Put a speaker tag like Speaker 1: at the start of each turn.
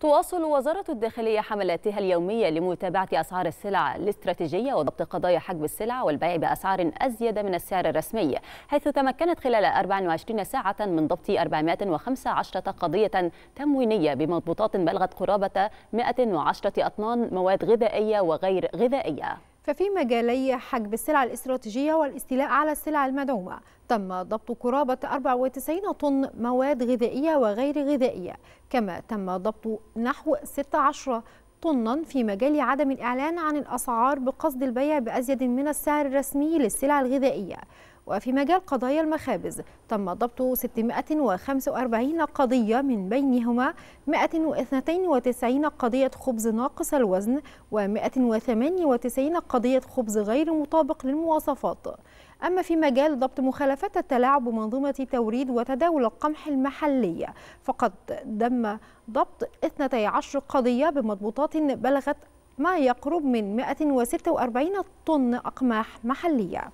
Speaker 1: تواصل وزارة الداخلية حملاتها اليومية لمتابعة أسعار السلع الاستراتيجية وضبط قضايا حجب السلع والبيع بأسعار أزيد من السعر الرسمي حيث تمكنت خلال 24 ساعة من ضبط 415 قضية تموينية بمضبوطات بلغت قرابة 110 أطنان مواد غذائية وغير غذائية
Speaker 2: ففي مجالي حجب السلع الاستراتيجية والاستيلاء على السلع المدعومة تم ضبط قرابة 94 طن مواد غذائية وغير غذائية كما تم ضبط نحو 16 طنا في مجال عدم الإعلان عن الأسعار بقصد البيع بأزيد من السعر الرسمي للسلع الغذائية وفي مجال قضايا المخابز تم ضبط 645 قضية من بينهما 192 قضية خبز ناقص الوزن و198 قضية خبز غير مطابق للمواصفات أما في مجال ضبط مخالفات التلاعب بمنظومة توريد وتداول القمح المحلية فقد تم ضبط 12 قضية بمضبوطات بلغت ما يقرب من 146 طن أقماح محلية